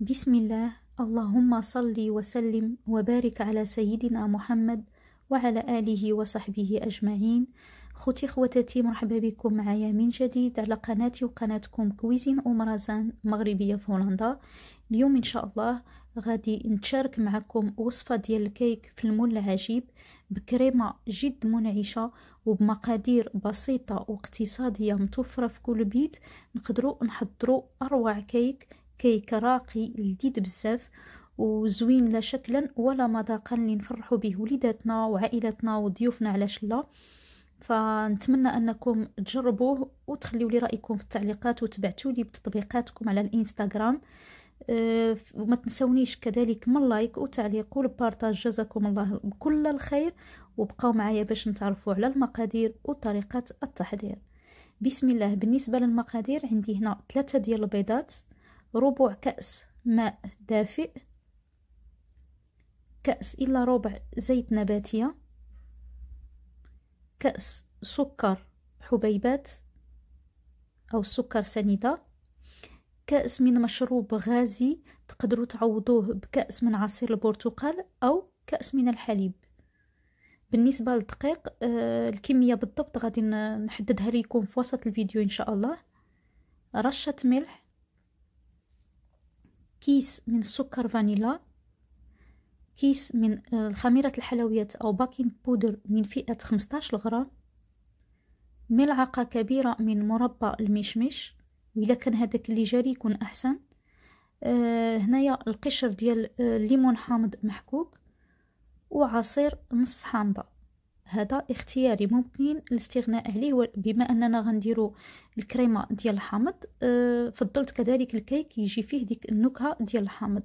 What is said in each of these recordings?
بسم الله اللهم صل وسلم وبارك على سيدنا محمد وعلى آله وصحبه أجمعين خوتي خواتاتي مرحبا بكم معايا من جديد على قناتي وقناتكم كويزين ومرازان مغربية في هولندا اليوم إن شاء الله غادي نتشارك معكم وصفة ديال الكيك في المول العجيب بكريمة جد منعشة وبمقادير بسيطة واقتصادية متوفرة في كل بيت نقدروا نحضروا أروع كيك راقي لذيذ بزاف وزوين لا شكلا ولا مذاقا اللي نفرحوا به وليداتنا وعائلتنا وضيوفنا علاش لا فنتمنى انكم تجربوه وتخليوا لي رايكم في التعليقات وتبعتوا لي بتطبيقاتكم على الانستغرام أه وما تنسونيش كذلك من لايك وتعليق والبارتاج جزاكم الله كل الخير وبقاو معايا باش نتعرفوا على المقادير وطريقه التحضير بسم الله بالنسبه للمقادير عندي هنا ثلاثة ديال البيضات ربع كأس ماء دافئ كأس إلا ربع زيت نباتية كأس سكر حبيبات أو سكر سنيدة كأس من مشروب غازي تقدروا تعوضوه بكأس من عصير البرتقال أو كأس من الحليب بالنسبة للدقيق آه الكمية بالضبط غادي نحددها ليكم في وسط الفيديو إن شاء الله رشة ملح كيس من سكر فانيلا كيس من آه، خميرة الحلويات أو باكينج بودر من فئة 15 غرام ملعقة كبيرة من مربى المشمش وإلا كان هذاك اللي جاري يكون أحسن آه هنايا القشر ديال الليمون آه، حامض محكوك وعصير نص حامضه هذا اختياري ممكن الاستغناء عليه بما اننا غنديرو الكريمه ديال الحامض آه، فضلت كذلك الكيك يجي فيه ديك النكهه ديال الحامض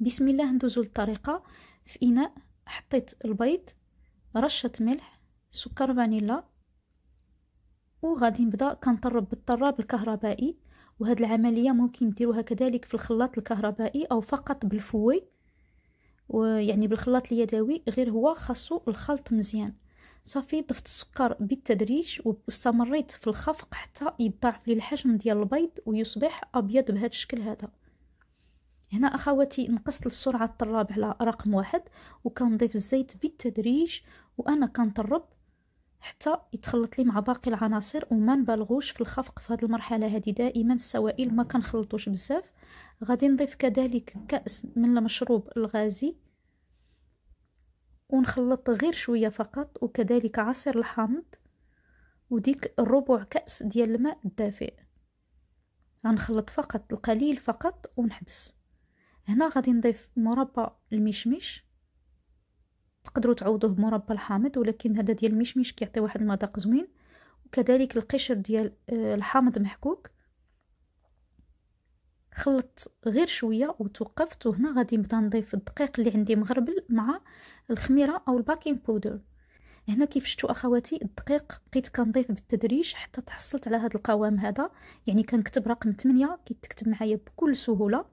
بسم الله ندوزو للطريقه في اناء حطيت البيض رشه ملح سكر فانيلا وغادي نبدا كنطرب بالطراب الكهربائي وهاد العمليه ممكن ديروها كذلك في الخلاط الكهربائي او فقط بالفوي ويعني بالخلاط اليدوي غير هو خاصو الخلط مزيان صافي ضفت السكر بالتدريج واستمريت في الخفق حتى يضاعف لي الحجم ديال البيض ويصبح ابيض بهذا الشكل هذا هنا اخواتي نقصت السرعه الطراب على رقم واحد وكنضيف الزيت بالتدريج وانا كنطرب حتى يتخلط لي مع باقي العناصر وما نبالغوش في الخفق في هذه المرحله هذه دائما السوائل ما كنخلطوش بزاف غادي نضيف كذلك كاس من المشروب الغازي ونخلط غير شوية فقط وكذلك عصير الحامض وديك ربع كأس ديال الماء الدافئ غنخلط فقط القليل فقط ونحبس هنا غادي نضيف مربى المشمش تقدروا تعوضوه بمربى الحامض ولكن هذا ديال المشمش كيعطي واحد المذاق زوين وكذلك القشر ديال آه، الحامض محكوك خلطت غير شويه وتوقفت وهنا غادي نبدا نضيف الدقيق اللي عندي مغربل مع الخميره او الباكين بودر هنا كيف شفتوا اخواتي الدقيق بقيت كنضيف بالتدريج حتى تحصلت على هذا القوام هذا يعني كنكتب رقم 8 كيتكتب معايا بكل سهوله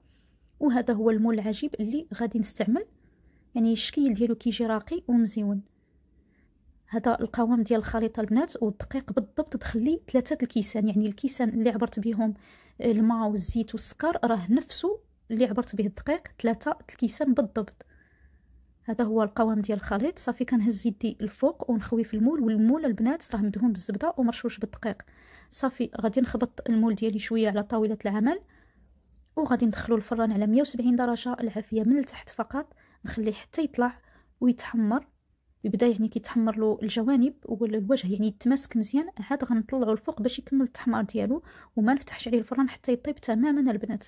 وهذا هو المول العجيب اللي غادي نستعمل يعني الشكل ديالو كيجي راقي ومزيون هذا القوام ديال الخليط البنات والدقيق بالضبط تخلي ثلاثه الكيسان يعني الكيسان اللي عبرت بهم آه، الماء والزيت والسكر راه نفسه اللي عبرت به الدقيق ثلاثه الكيسان بالضبط هذا هو القوام ديال الخليط صافي كنهز يدي الفوق ونخوي في المول والمول البنات راه مدهون بالزبده ومرشوش بالدقيق صافي غادي نخبط المول ديالي شويه على طاوله العمل وغادي ندخلو الفران على 170 درجه العافيه من التحت فقط نخليه حتى يطلع ويتحمر يبدا يعني كيتحمر له الجوانب والوجه يعني يتماسك مزيان عاد غنطلعو الفوق باش يكمل التحمار ديالو وما نفتحش عليه الفران حتى يطيب تماما البنات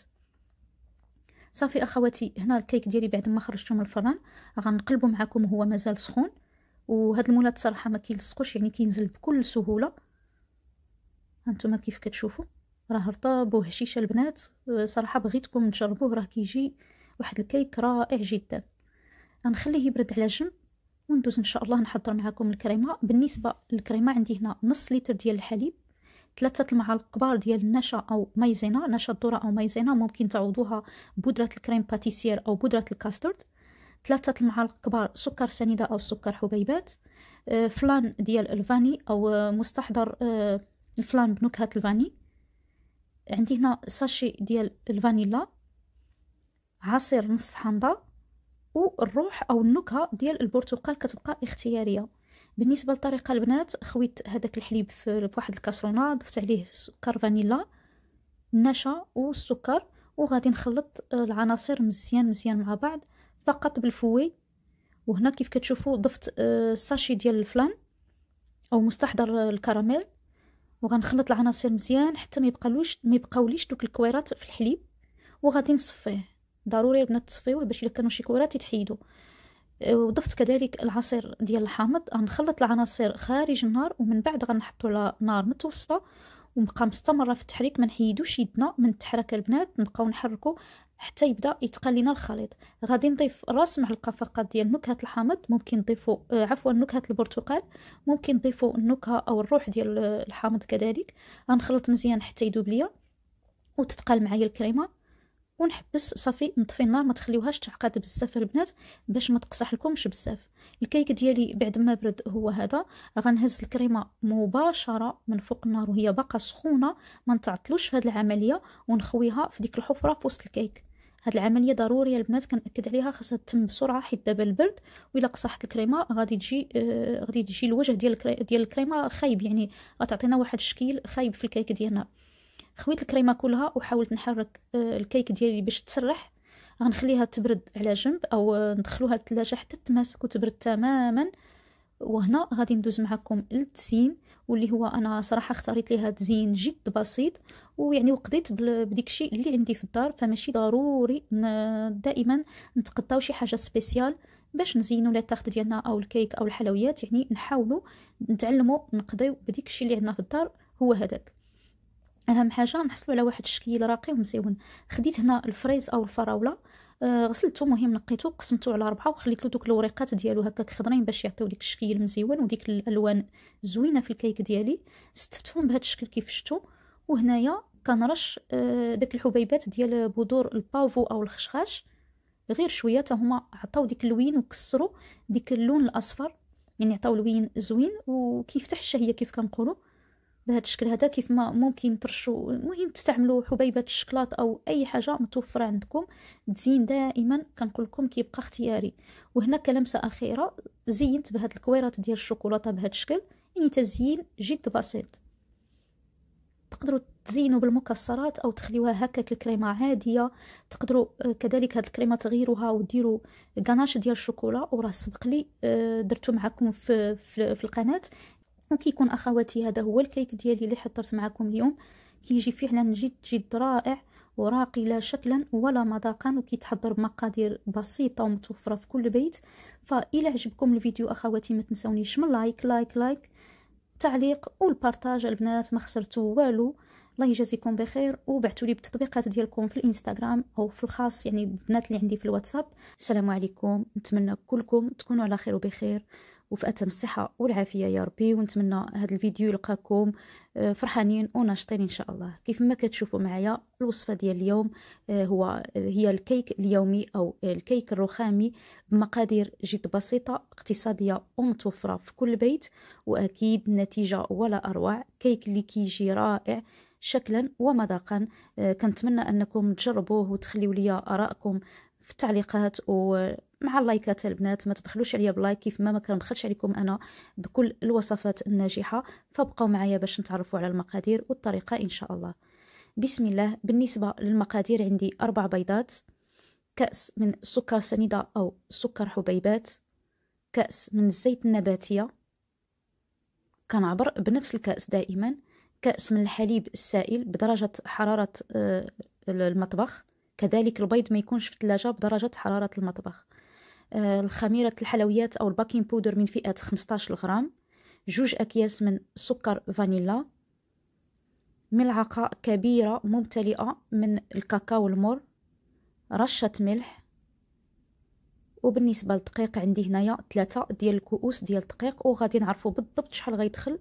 صافي اخواتي هنا الكيك ديالي بعد ما خرجته من الفران غنقلبو معكم وهو مازال سخون وهاد المولات صراحه ما كيلصقوش يعني كينزل بكل سهوله هانتوما كيف كتشوفوا راه رطاب وهشيشه البنات أه، صراحه بغيتكم تجربوه راه كيجي واحد الكيك رائع جدا غنخليه يبرد على جنب وندوز ان شاء الله نحضر معكم الكريمه بالنسبه للكريمه عندي هنا نص لتر ديال الحليب ثلاثة المعالق كبار ديال النشا أو مايزينا نشا الذرة أو مايزينا ممكن تعوضوها بودره الكريم باتيسير أو بودرة الكاسترد ثلاثة المعالق كبار سكر سنيدة أو سكر حبيبات آه، فلان ديال الفاني أو مستحضر آه، الفلان بنكهة الفاني عندي هنا ساشي ديال الفانيلا عصير نص حامضة والروح او النكهه ديال البرتقال كتبقى اختياريه بالنسبه للطريقه البنات خويت هذاك الحليب في واحد الكاسرونه ضفت عليه سكر فانيلا النشا والسكر وغادي نخلط آه، العناصر مزيان مزيان مع بعض فقط بالفوي وهنا كيف كتشوفوا ضفت آه، ساشي ديال الفلان او مستحضر الكراميل وغنخلط العناصر مزيان حتى ما يبقاولوش ما يبقاوليش دوك الكويرات في الحليب وغادي نصفيه ضروري البنات تصفيوه باش الا كانوا شي كرات يتحيدوا أه، وضفت كذلك العصير ديال الحامض غنخلط العناصر خارج النار ومن بعد غنحطو على نار متوسطه ونبقى مستمره في التحريك ما نحيدوش يدنا من التحرك البنات نبقاو نحركو حتى يبدا يتقال لنا الخليط غادي نضيف راس معلقه فقط ديال نكهه الحامض ممكن نضيفو أه، عفوا نكهه البرتقال ممكن نضيفو النكهه او الروح ديال الحامض كذلك غنخلط مزيان حتى يذوب ليا وتتقال معايا الكريمه ونحبس صافي نطفي النار ما تخليوهاش تعقد بزاف البنات باش ما تقصح لكمش بزاف الكيك ديالي بعد ما برد هو هذا غنهز الكريمه مباشره من فوق النار وهي باقا سخونه ما نتعطلوش في هذه العمليه ونخويها في ديك الحفره في وسط الكيك هاد العمليه ضروريه البنات كنأكد عليها خاصها تتم بسرعه حيت دابا البرد وإلا قصحت الكريمه غادي تجي آه غادي تجي الوجه ديال ديال الكريمه خايب يعني غتعطينا واحد الشكل خايب في الكيك ديالنا خويت الكريمه كلها وحاولت نحرك آه، الكيك ديالي باش تسرح غنخليها تبرد على جنب او ندخلوها الثلاجة حتى تماسك وتبرد تماما وهنا غادي ندوز معكم التزيين واللي هو انا صراحه اختاريت ليها تزيين جد بسيط ويعني وقضيت بديك شيء اللي عندي في الدار فماشي ضروري دائما نتقطعو شي حاجه سبيسيال باش نزينو لا ديالنا او الكيك او الحلويات يعني نحاولو نتعلمو نقضيو بديك شيء اللي عندنا في الدار هو هذاك اهم حاجه نحصلوا على واحد الشكل راقي ومزيون خديت هنا الفريز او الفراوله آه غسلته مهم نقيته قسمته على ربعه وخليت له دوك الوريقات ديالو هكاك خضرين باش يعطيو ديك الشكل مزيون وديك الالوان زوينه في الكيك ديالي ستفتهم بهذا الشكل كيف شفتوا وهنايا كنرش آه، داك الحبيبات ديال بذور البافو او الخشخاش غير شويه حتى هما عطاو ديك اللوين وكسروا ديك اللون الاصفر يعني عطاو لوين زوين وكيفتح الشهيه كيف كنقولوا بهذا الشكل هذا كيف ما ممكن ترشوا المهم تستعملوا حبيبه الشكلاط او اي حاجه متوفره عندكم التزيين دائما كنقول لكم كيبقى اختياري وهنا كلمسه اخيره زينت بهاد الكويرات ديال الشوكولاته بهذا الشكل يعني تزيين جد بسيط تقدروا تزينوا بالمكسرات او تخليوها هكا كريمه عاديه تقدروا آه، كذلك هاد الكريمه تغيروها وديروا كاناش ديال الشوكولا وراه سبق لي آه، درتو معكم في, في, في القناه كيكون اخواتي هذا هو الكيك ديالي اللي حضرت معكم اليوم كيجي فعلا جد جد رائع وراقي لا شكلا ولا مذاقا وكيتحضر بمقادير بسيطه ومتوفره في كل بيت فإلى عجبكم الفيديو اخواتي ما تنسونيش من لايك لايك لايك تعليق والبارطاج البنات ما خسرتوا والو الله يجازيكم بخير وبعثوا لي بالتطبيقات ديالكم في الانستغرام او في الخاص يعني البنات اللي عندي في الواتساب السلام عليكم نتمنى كلكم تكونوا على خير وبخير وفي اتم الصحه والعافيه يا ربي ونتمنى هذا الفيديو يلقاكم آه، فرحانين وناشطين ان شاء الله كيف ما كتشوفوا معايا الوصفه ديال اليوم آه، هو هي الكيك اليومي او الكيك الرخامي بمقادير جد بسيطه اقتصاديه ومتوفره في كل بيت واكيد النتيجه ولا اروع كيك اللي كيجي رائع شكلا ومذاقا آه، كنتمنى انكم تجربوه وتخليوا لي ارائكم في التعليقات و مع اللايكات البنات ما تبخلوش عليا بلايك كيف ما ما كنبخلش عليكم انا بكل الوصفات الناجحه فبقاو معايا باش نتعرفوا على المقادير والطريقه ان شاء الله بسم الله بالنسبه للمقادير عندي اربع بيضات كاس من سكر سنيده او سكر حبيبات كاس من الزيت النباتيه كنعبر بنفس الكاس دائما كاس من الحليب السائل بدرجه حراره آه، المطبخ كذلك البيض ما يكونش في الثلاجه بدرجه حراره المطبخ آه، الخميرة الحلويات أو الباكين بودر من فئة 15 غرام جوج أكياس من سكر فانيلا ملعقة كبيرة ممتلئة من الكاكاو المر رشة ملح وبالنسبة للدقيق عندي هنايا ثلاثة ديال الكؤوس ديال الدقيق وغادي نعرفوا بالضبط شحال غيدخل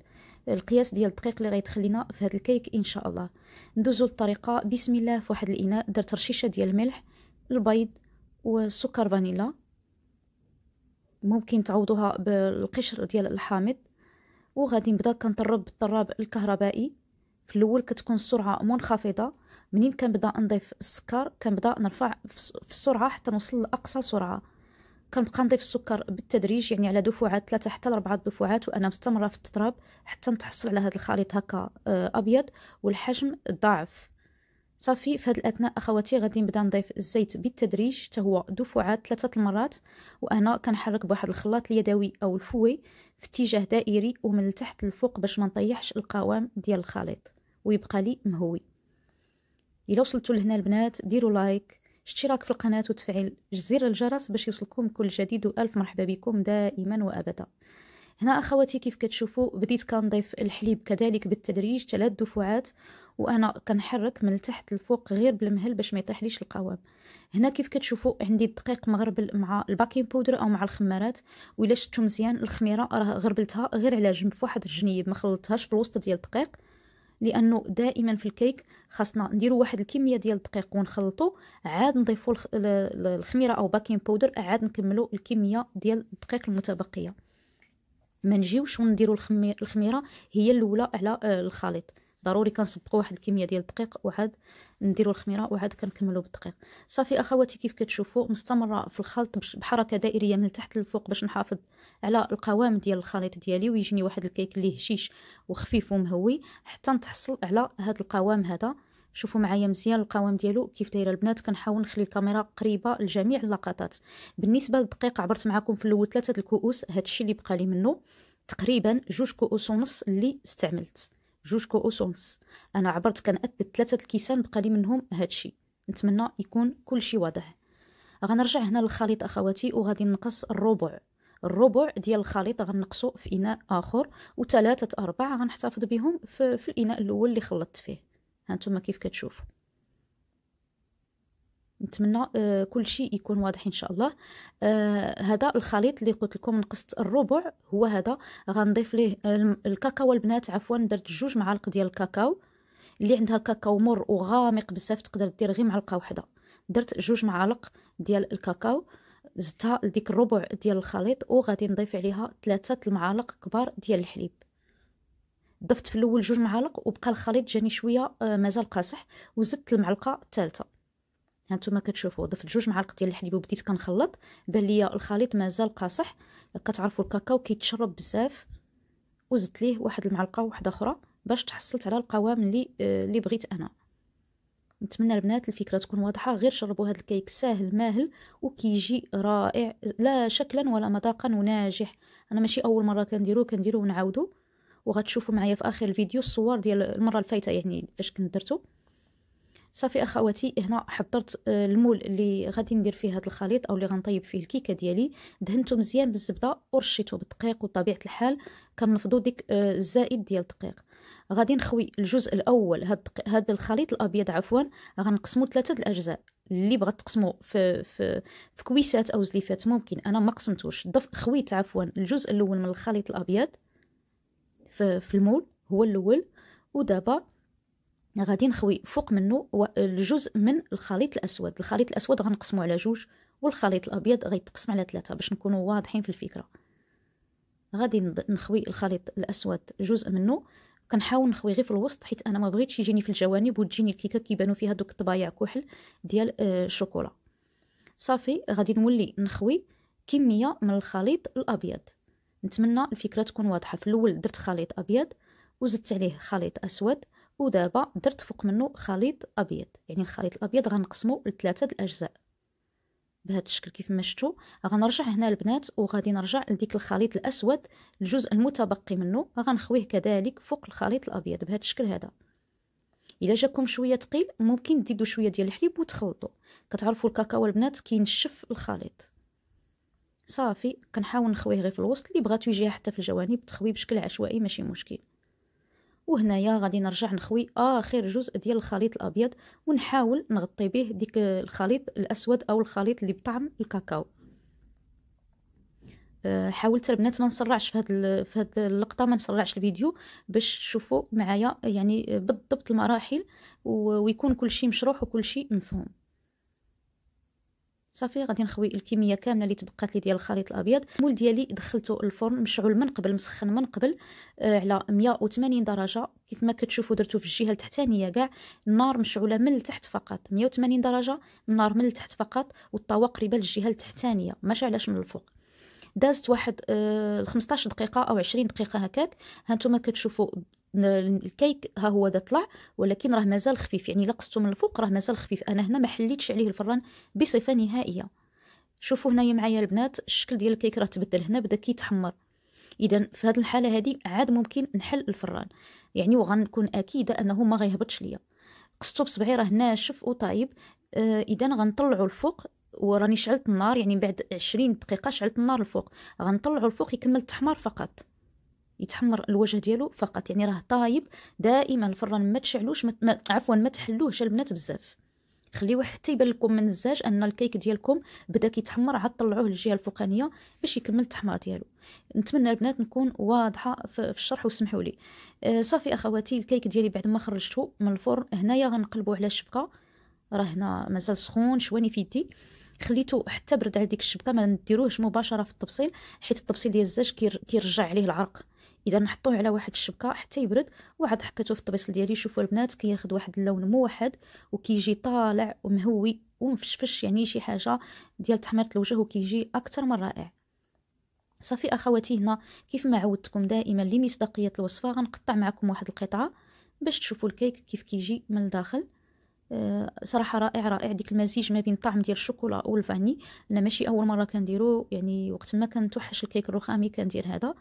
القياس ديال الدقيق اللي غيدخل لنا في هذا الكيك ان شاء الله ندوزو الطريقة بسم الله في واحد الاناء درت رشيشه ديال الملح البيض وسكر فانيلا ممكن تعوضوها بالقشر ديال الحامض وغادي نبدا كنطرب بالطراب الكهربائي في الاول كتكون السرعه منخفضه منين كنبدا نضيف السكر كنبدا نرفع في السرعه حتى نوصل لاقصى سرعه كنبقى نضيف السكر بالتدريج يعني على دفعات ثلاثة حتى لأربعة دفعات وانا مستمره في التطراب حتى نتحصل على هذا الخليط هكا آه، ابيض والحجم ضعف صافي في هذه الاثناء اخواتي غادي نبدا نضيف الزيت بالتدريج حتى هو دفعات ثلاثه المرات وانا كنحرك بواحد الخلاط اليدوي او الفوي في اتجاه دائري ومن التحت للفوق باش ما نطيحش القوام ديال الخليط ويبقى لي مهوي الا وصلتوا لهنا البنات ديروا لايك اشتراك في القناه وتفعيل زر الجرس باش يوصلكم كل جديد والف مرحبا بكم دائما وابدا هنا اخواتي كيف كتشوفوا بديت كنضيف الحليب كذلك بالتدريج ثلاث دفعات وانا كنحرك من التحت للفوق غير بالمهل باش ما يطيحليش القوام هنا كيف كتشوفوا عندي الدقيق مغربل مع الباكين بودر او مع الخمارات وإلا شفتو مزيان الخميره راه غربلتها غير على جنب فواحد الجنيب ما خلطتهاش في الوسط ديال الدقيق لانه دائما في الكيك خاصنا نديرو واحد الكميه ديال الدقيق ونخلطو عاد نضيفو الخميره او باكين بودر عاد نكملو الكميه ديال الدقيق المتبقيه ما نجيوش ونديروا الخميره هي الاولى على آه، الخليط ضروري كنسبقوا واحد الكميه ديال الدقيق وعاد نديروا الخميره وعاد كنكملوا بالدقيق صافي اخواتي كيف كتشوفوا مستمره في الخلط بحركه دائريه من تحت للفوق باش نحافظ على القوام ديال الخليط ديالي ويجيني واحد الكيك اللي هشيش وخفيف ومهوي حتى نتحصل على هذا القوام هذا شوفوا معايا مزيان القوام ديالو كيف داير البنات كنحاول نخلي الكاميرا قريبه لجميع اللقطات بالنسبه للدقيق عبرت معكم في الاول ثلاثه الكؤوس هادشي اللي بقى لي منه تقريبا جوج كؤوس ونص اللي استعملت جوج كؤوس ونص انا عبرت كنأكد ثلاثه الكيسان بقى لي منهم هادشي نتمنى يكون كل شيء واضح غنرجع هنا للخليط اخواتي وغادي نقص الربع الربع ديال الخليط غنقصو في اناء اخر وثلاثه ارباع غنحتفظ بهم في, في الاناء الاول اللي خلطت فيه هانتوما كيف كتشوفوا نتمنى آه كل شيء يكون واضح ان شاء الله آه هذا الخليط اللي قلت لكم نقصت الربع هو هذا غنضيف ليه آه، الكاكاو البنات عفوا درت جوج معالق ديال الكاكاو اللي عندها الكاكاو مر وغامق بزاف تقدر دير غير معلقه وحده درت جوج معالق ديال الكاكاو زدتها لديك الربع ديال الخليط وغادي نضيف عليها ثلاثه المعالق كبار ديال الحليب ضفت في الاول جوج معالق وبقى الخليط جاني شويه آه، مازال قاصح وزدت المعلقه الثالثه هانتوما كتشوفوا ضفت جوج معالق ديال الحليب وبديت كنخلط بان ليا الخليط مازال قاصح كتعرفوا الكاكاو كيتشرب بزاف وزدت ليه واحد المعلقه واحده اخرى باش تحصلت على القوام اللي آه، اللي بغيت انا نتمنى البنات الفكره تكون واضحه غير شربوا هذا الكيك ساهل ماهل وكيجي رائع لا شكلا ولا مذاقا وناجح انا ماشي اول مره كنديرو كنديرو ونعاودو وغتشوفوا معايا في اخر الفيديو الصور ديال المره الفايته يعني فاش كنت درتو صافي اخواتي هنا حضرت آه، المول اللي غادي ندير فيه هذا الخليط او اللي غنطيب فيه الكيكه ديالي دهنته مزيان بالزبده ورشيته بالدقيق وطبيعه الحال كنفضوا ديك آه، الزائد ديال الدقيق غادي نخوي الجزء الاول هاد هاد الخليط الابيض عفوا غنقسمو ثلاثه الاجزاء اللي بغات تقسمو في في في كويسات او زليفات ممكن انا ما قسمتوش خويت عفوا الجزء الاول من الخليط الابيض في المول هو الاول ودابا غادي نخوي فوق منه الجزء من الخليط الاسود الخليط الاسود غنقسمو على جوج والخليط الابيض غيتقسم على ثلاثه باش نكونوا واضحين في الفكره غادي نخوي الخليط الاسود جزء منه كنحاول نخوي غير في الوسط حيت انا ما بغيتش يجيني في الجوانب وتجيني الكيكه كيبانو فيها دوك الطبايع كحل ديال آه، الشوكولا صافي غادي نولي نخوي كميه من الخليط الابيض نتمنى الفكره تكون واضحه في الاول درت خليط ابيض وزدت عليه خليط اسود ودابا درت فوق منه خليط ابيض يعني الخليط الابيض غنقسمه لثلاثه الاجزاء بهذا الشكل كيف ما شفتوا غنرجع هنا البنات وغادي نرجع لديك الخليط الاسود الجزء المتبقي منه غنخويه كذلك فوق الخليط الابيض بهذا الشكل هذا الا جاكم شويه ثقيل ممكن تزيدوا شويه ديال الحليب وتخلطوا كتعرفوا الكاكاو البنات كينشف الخليط صافي كنحاول نخويه غير في الوسط اللي بغاتو يجيها حتى في الجوانب تخوي بشكل عشوائي ماشي مشكل وهنايا غادي نرجع نخوي اخر جزء ديال الخليط الابيض ونحاول نغطي به ديك الخليط الاسود او الخليط اللي بطعم الكاكاو آه، حاولت البنات ما نسرعش في هاد في هاد اللقطه ما نسرعش الفيديو باش تشوفوا معايا يعني بالضبط المراحل ويكون كل شيء مشروح وكل شيء مفهوم صافي غادي نخوي الكميه كامله اللي تبقات لي ديال الخليط الابيض المول ديالي دخلته الفرن مشعول من قبل مسخن من قبل آه على 180 درجه كيف ما كتشوفوا درتو في الجهه التحتانيه كاع النار مشعوله من التحت فقط 180 درجه النار من التحت فقط والطاوه قريبه للجهه التحتانيه ماشي علاش من الفوق دازت واحد آه 15 دقيقه او 20 دقيقه هكاك هانتوما كتشوفوا الكيك ها هو دا طلع ولكن راه مازال خفيف يعني لقصته من الفوق راه مازال خفيف انا هنا ما حليتش عليه الفران بصفه نهائيه شوفوا هنايا معايا البنات الشكل ديال الكيك راه تبدل هنا بدا كيتحمر اذا في هذه الحاله هذه عاد ممكن نحل الفران يعني وغنكون اكيده انه ما غيهبطش ليا قصته بصبعي راه ناشف وطايب آه اذا غنطلعو الفوق وراني شعلت النار يعني بعد عشرين دقيقه شعلت النار الفوق غنطلعو الفوق يكمل تحمر فقط يتحمر الوجه ديالو فقط يعني راه طايب دائما الفران ما تشعلوش ما عفوا ما تحلوهش البنات بزاف خليوه حتى يبان لكم من الزاج ان الكيك ديالكم بدا كيتحمر عاد طلعوه للجهه الفوقانيه باش يكمل التحمار ديالو نتمنى البنات نكون واضحه في الشرح وسمحوا لي آه صافي اخواتي الكيك ديالي بعد ما خرجته من الفرن هنايا غنقلبوه على الشبكه راه هنا مازال سخون شواني في يدي خليته حتى برد على ديك الشبكه ما نديروهش مباشره في التبصيل حيت التبصيل ديال الزاج كيرجع عليه العرق اذا نحطوه على واحد الشبكه حتى يبرد وعاد حطيته في الطبيصل ديالي شوفوا البنات كياخذ واحد اللون موحد وكيجي طالع ومهوي ومفشفش يعني شي حاجه ديال تحميره الوجه وكيجي اكثر من رائع صافي اخواتي هنا كيف ما عودتكم دائما لمصداقيه الوصفه غنقطع معكم واحد القطعه باش تشوفوا الكيك كيف كيجي من الداخل آه، صراحه رائع رائع ديك المزيج ما بين الطعم ديال الشوكولا والفاني انا ماشي اول مره كنديرو يعني وقت ما كنتوحش الكيك الرخامي كندير هذا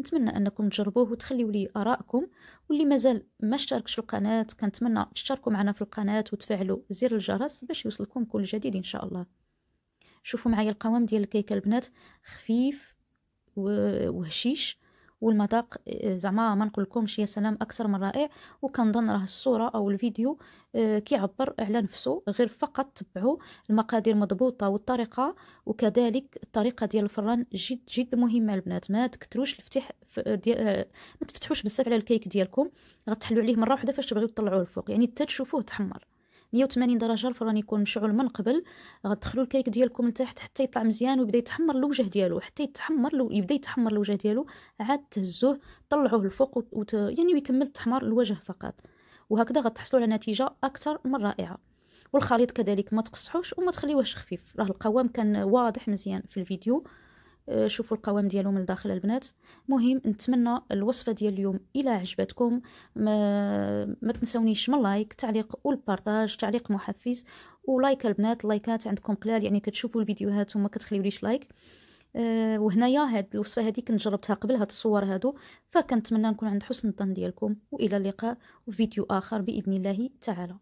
نتمنى انكم تجربوه وتخليوا لي ارائكم واللي مازال ما اشتركش في القناه كنتمنى تشتركوا معنا في القناه وتفعلوا زر الجرس باش يوصلكم كل جديد ان شاء الله شوفوا معايا القوام ديال الكيكه البنات خفيف وهشيش والمذاق آه، زعما ما نقولكمش يا سلام اكثر من رائع وكنظن راه الصوره او الفيديو آه، كيعبر على نفسه غير فقط تبعوا المقادير مضبوطه والطريقه وكذلك الطريقه ديال الفران جد جد مهمه البنات ما تكتروش الفتح آه، ما تفتحوش بزاف على الكيك ديالكم غتحلوا عليه مره واحده فاش تبغيو تطلعوه الفوق يعني حتى تشوفوه تحمر 180 درجه الفران يكون مشعول من قبل غتدخلوا الكيك ديالكم لتحت حتى يطلع مزيان ويبدا يتحمر الوجه ديالو حتى يتحمر لو يبدا يتحمر الوجه ديالو عاد تهزوه طلعوه الفوق وت... يعني ويكمل تحمر الوجه فقط وهكذا غتحصلوا على نتيجه اكثر من رائعه والخليط كذلك ما تقصحوش وما تخليوهش خفيف راه القوام كان واضح مزيان في الفيديو آه، شوفوا القوام ديالو من الداخل البنات مهم نتمنى الوصفه ديال اليوم الا عجبتكم ما, ما تنسونيش من لايك تعليق والبارطاج تعليق محفز ولايك البنات اللايكات عندكم قلال يعني كتشوفوا الفيديوهات وما كتخليوليش لايك أه وهنايا هاد الوصفه هادي كنت جربتها قبل هاد الصور هادو فكنتمنى نكون عند حسن الظن ديالكم والى اللقاء وفيديو اخر باذن الله تعالى